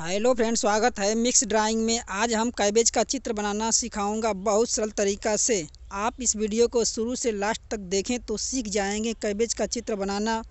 hello friends स्वागत है mix drawing में आज हम कैबेज का चित्र बनाना सिखाऊंगा बहुत सरल तरीका से आप इस वीडियो को शुरू से लास्ट तक देखें तो सीख जाएंगे कैबेज का चित्र बनाना